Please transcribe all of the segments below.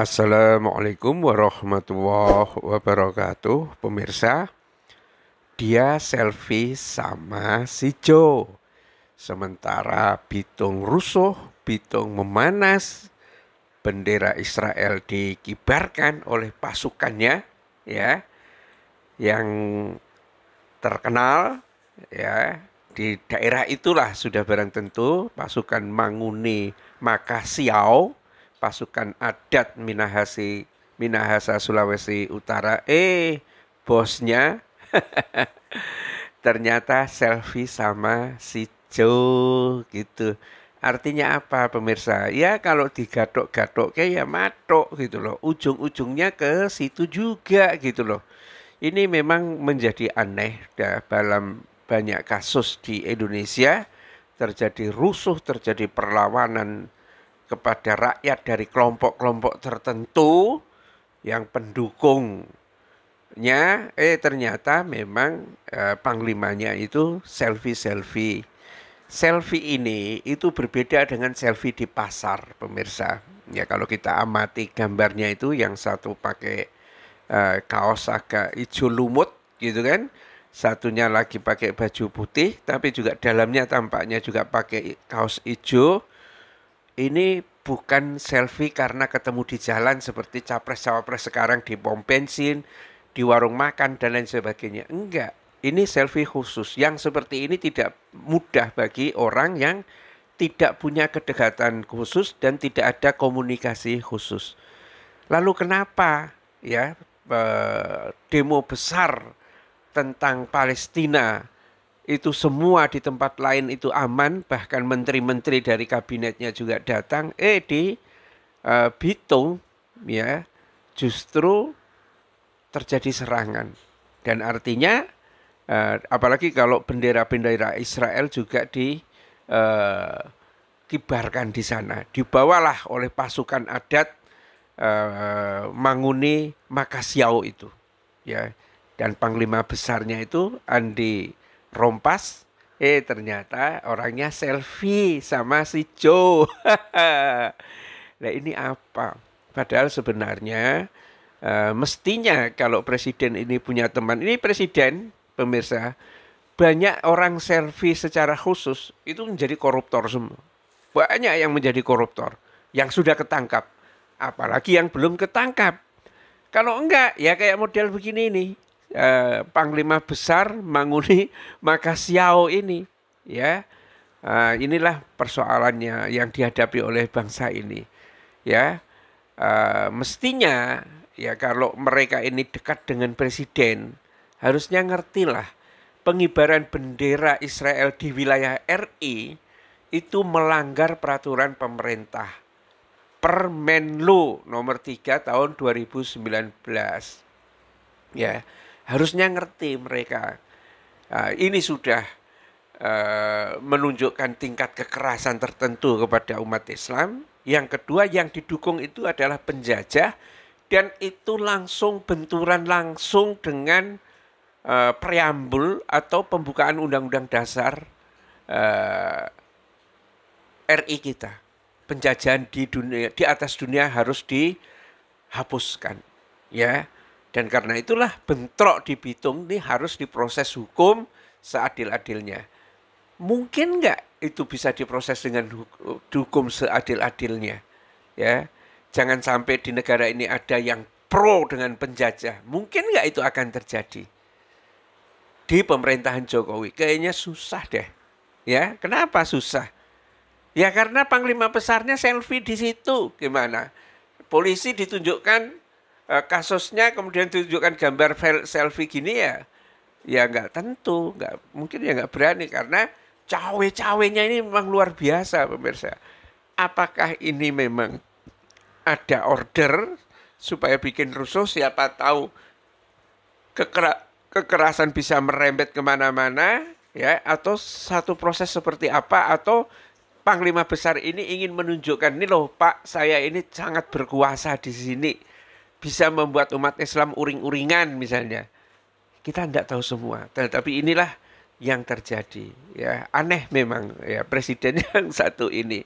Assalamualaikum warahmatullahi wabarakatuh Pemirsa Dia selfie sama si Jo Sementara Bitung rusuh Bitung memanas Bendera Israel dikibarkan oleh pasukannya ya Yang terkenal ya di daerah itulah sudah barang tentu pasukan Manguni Makasiau pasukan adat Minahasa Minahasa Sulawesi Utara. Eh, bosnya ternyata selfie sama si Jo gitu. Artinya apa pemirsa? Ya kalau digatok-gatok kayak ya matok gitu loh. Ujung-ujungnya ke situ juga gitu loh. Ini memang menjadi aneh dah dalam banyak kasus di Indonesia terjadi rusuh, terjadi perlawanan kepada rakyat dari kelompok-kelompok tertentu yang pendukungnya eh ternyata memang eh, panglimanya itu selfie-selfie. Selfie ini itu berbeda dengan selfie di pasar, pemirsa. Ya kalau kita amati gambarnya itu yang satu pakai eh, kaos agak hijau lumut gitu kan. Satunya lagi pakai baju putih tapi juga dalamnya tampaknya juga pakai kaos hijau ini bukan selfie karena ketemu di jalan seperti capres-cawapres sekarang di pom bensin, di warung makan, dan lain sebagainya. Enggak, ini selfie khusus. Yang seperti ini tidak mudah bagi orang yang tidak punya kedekatan khusus dan tidak ada komunikasi khusus. Lalu kenapa ya eh, demo besar tentang Palestina itu semua di tempat lain itu aman, bahkan menteri-menteri dari kabinetnya juga datang. Eh di uh, Bitung ya justru terjadi serangan dan artinya uh, apalagi kalau bendera-bendera Israel juga di uh, kibarkan di sana, dibawalah oleh pasukan adat uh, Manguni Makasiau itu ya dan panglima besarnya itu Andi rompas eh ternyata orangnya selfie sama si Joe nah ini apa padahal sebenarnya uh, mestinya kalau presiden ini punya teman ini presiden pemirsa banyak orang selfie secara khusus itu menjadi koruptor semua. Banyak yang menjadi koruptor yang sudah ketangkap, apalagi yang belum ketangkap. Kalau enggak, ya kayak model begini ini eh, Panglima Besar Manguni Makasiao ini. Ya, eh, inilah persoalannya yang dihadapi oleh bangsa ini. Ya, eh, mestinya ya kalau mereka ini dekat dengan presiden, harusnya ngertilah pengibaran bendera Israel di wilayah RI itu melanggar peraturan pemerintah Permenlu nomor 3 tahun 2019. Ya harusnya ngerti mereka. Nah, ini sudah uh, menunjukkan tingkat kekerasan tertentu kepada umat Islam. Yang kedua yang didukung itu adalah penjajah dan itu langsung benturan langsung dengan uh, preambul atau pembukaan Undang-Undang Dasar uh, eh, RI kita. Penjajahan di dunia di atas dunia harus dihapuskan, ya. Dan karena itulah bentrok di Bitung ini harus diproses hukum seadil-adilnya. Mungkin nggak itu bisa diproses dengan hukum seadil-adilnya? Ya, jangan sampai di negara ini ada yang pro dengan penjajah. Mungkin nggak itu akan terjadi di pemerintahan Jokowi? Kayaknya susah deh. Ya, kenapa susah? Ya karena panglima besarnya selfie di situ. Gimana? Polisi ditunjukkan Eh, kasusnya kemudian ditunjukkan gambar selfie gini ya ya nggak tentu nggak mungkin ya nggak berani karena cawe-cawenya ini memang luar biasa pemirsa apakah ini memang ada order supaya bikin rusuh siapa tahu kekera kekerasan bisa merembet kemana-mana ya atau satu proses seperti apa atau panglima besar ini ingin menunjukkan nih loh pak saya ini sangat berkuasa di sini bisa membuat umat Islam uring-uringan misalnya. Kita tidak tahu semua, tetapi inilah yang terjadi. Ya, aneh memang ya presiden yang satu ini.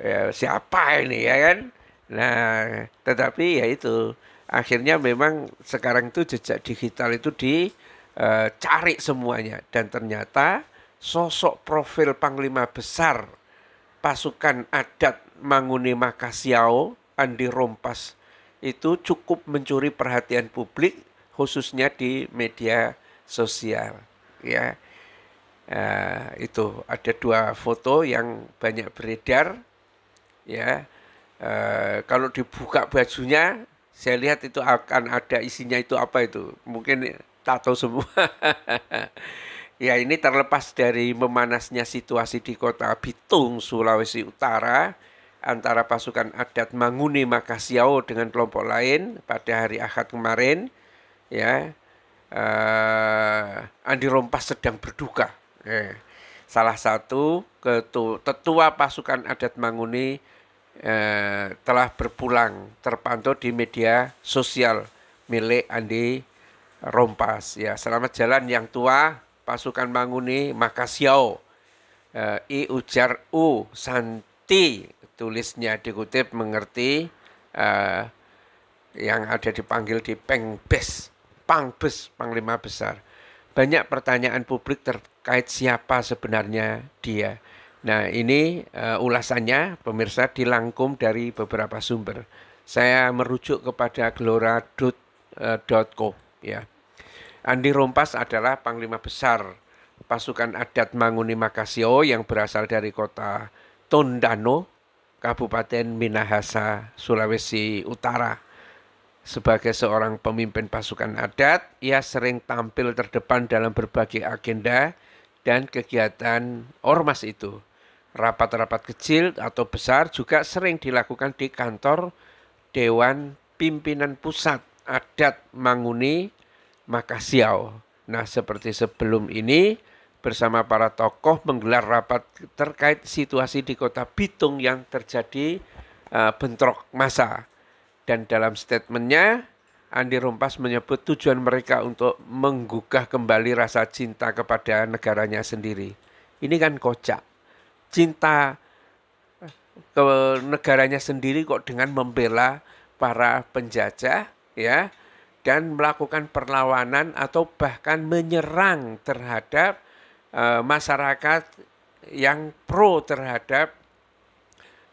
Ya, siapa ini ya kan? Nah, tetapi ya itu akhirnya memang sekarang itu jejak digital itu dicari eh, semuanya dan ternyata sosok profil panglima besar pasukan adat Manguni Makasiao Andi Rompas itu cukup mencuri perhatian publik khususnya di media sosial ya uh, itu ada dua foto yang banyak beredar ya uh, kalau dibuka bajunya saya lihat itu akan ada isinya itu apa itu mungkin tak tahu semua ya ini terlepas dari memanasnya situasi di kota Bitung Sulawesi Utara antara pasukan adat Manguni Makasiao dengan kelompok lain pada hari Ahad kemarin ya uh, Andi Rompas sedang berduka eh, salah satu ketua, tetua pasukan adat Manguni eh, telah berpulang terpantau di media sosial milik Andi Rompas ya selamat jalan yang tua pasukan Manguni Makasiao eh, I Ujar U Santi tulisnya dikutip mengerti uh, yang ada dipanggil di Pengbes, Pangbes, Panglima Besar. Banyak pertanyaan publik terkait siapa sebenarnya dia. Nah ini uh, ulasannya pemirsa dilangkum dari beberapa sumber. Saya merujuk kepada gelora.co eh, ya. Andi Rompas adalah Panglima Besar pasukan adat Manguni Makasio yang berasal dari kota Tondano Kabupaten Minahasa, Sulawesi Utara. Sebagai seorang pemimpin pasukan adat, ia sering tampil terdepan dalam berbagai agenda dan kegiatan ormas itu. Rapat-rapat kecil atau besar juga sering dilakukan di kantor Dewan Pimpinan Pusat Adat Manguni Makasiau. Nah, seperti sebelum ini, bersama para tokoh menggelar rapat terkait situasi di kota Bitung yang terjadi eh, bentrok massa. Dan dalam statementnya, Andi Rompas menyebut tujuan mereka untuk menggugah kembali rasa cinta kepada negaranya sendiri. Ini kan kocak. Cinta eh, ke negaranya sendiri kok dengan membela para penjajah ya dan melakukan perlawanan atau bahkan menyerang terhadap Eh, masyarakat yang pro terhadap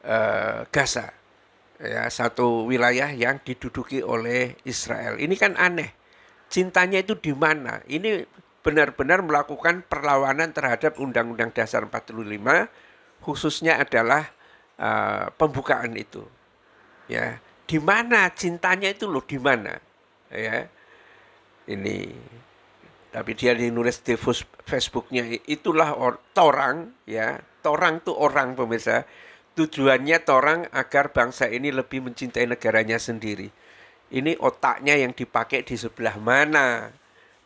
e, Gaza, ya satu wilayah yang diduduki oleh Israel. Ini kan aneh, cintanya itu di mana? Ini benar-benar melakukan perlawanan terhadap Undang-Undang Dasar 45, khususnya adalah uh, pembukaan itu, ya. Di mana cintanya itu loh? Di mana? Ya, ini tapi dia nulis di Facebooknya itulah or, torang ya torang tuh orang pemirsa tujuannya torang agar bangsa ini lebih mencintai negaranya sendiri ini otaknya yang dipakai di sebelah mana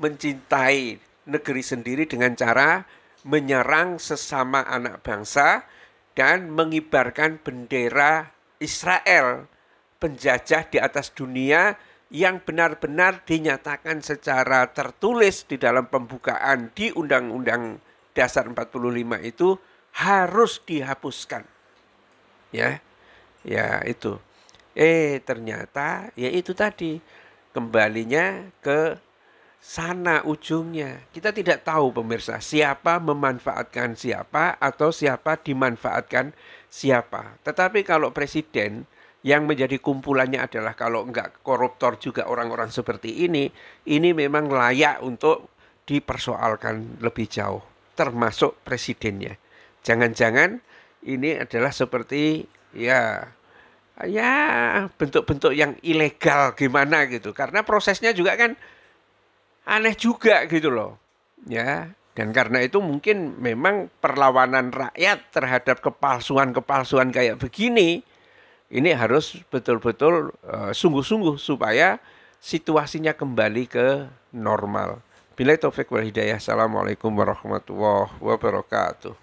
mencintai negeri sendiri dengan cara menyerang sesama anak bangsa dan mengibarkan bendera Israel penjajah di atas dunia yang benar-benar dinyatakan secara tertulis di dalam pembukaan di Undang-Undang Dasar 45 itu harus dihapuskan. Ya. Ya, itu. Eh, ternyata ya itu tadi kembalinya ke sana ujungnya. Kita tidak tahu pemirsa siapa memanfaatkan siapa atau siapa dimanfaatkan siapa. Tetapi kalau presiden yang menjadi kumpulannya adalah kalau enggak koruptor juga orang-orang seperti ini, ini memang layak untuk dipersoalkan lebih jauh, termasuk presidennya. Jangan-jangan ini adalah seperti ya ya bentuk-bentuk yang ilegal gimana gitu. Karena prosesnya juga kan aneh juga gitu loh. Ya, dan karena itu mungkin memang perlawanan rakyat terhadap kepalsuan-kepalsuan kayak begini ini harus betul-betul eh, sungguh-sungguh supaya situasinya kembali ke normal. Bila taufik wal hidayah. Assalamualaikum warahmatullahi wabarakatuh.